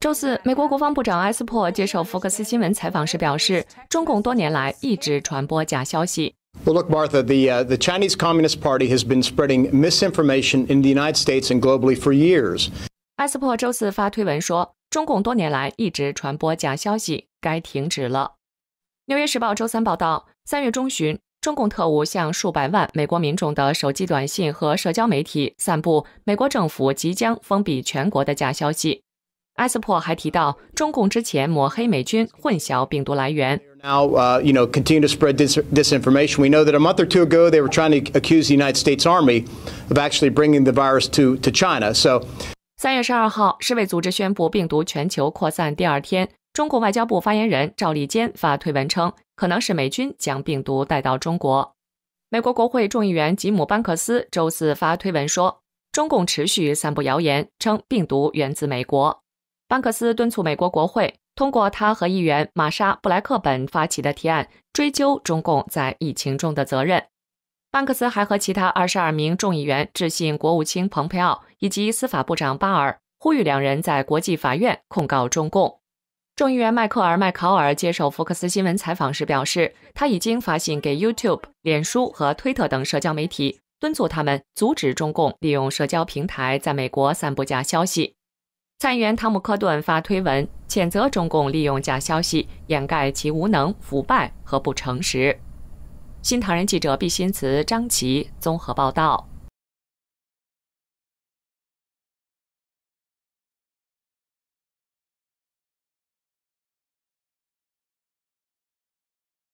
周四，美国国防部长埃斯珀接受福克斯新闻采访时表示，中共多年来一直传播假消息。Well, look, Martha, the the Chinese Communist Party has been spreading misinformation in the United States and globally for years. 埃斯珀周四发推文说，中共多年来一直传播假消息，该停止了。《纽约时报》周三报道，三月中旬，中共特务向数百万美国民众的手机短信和社交媒体散布美国政府即将封闭全国的假消息。埃斯珀还提到，中共之前抹黑美军，混淆病毒来源。Now, uh, you know, continue to spread disinformation. We know that a month or two ago, they were trying to accuse the United States Army of actually bringing the virus to to China. So，三月十二号，世卫组织宣布病毒全球扩散。第二天，中国外交部发言人赵立坚发推文称，可能是美军将病毒带到中国。美国国会众议员吉姆·班克斯周四发推文说，中共持续散布谣言，称病毒源自美国。班克斯敦促美国国会通过他和议员玛莎布莱克本发起的提案，追究中共在疫情中的责任。班克斯还和其他二十二名众议员致信国务卿蓬佩奥以及司法部长巴尔，呼吁两人在国际法院控告中共。众议员迈克尔麦考尔接受福克斯新闻采访时表示，他已经发信给 YouTube、脸书和推特等社交媒体，敦促他们阻止中共利用社交平台在美国散布假消息。参议员汤姆·科顿发推文，谴责中共利用假消息掩盖其无能、腐败和不诚实。新唐人记者毕新慈、张琪综合报道。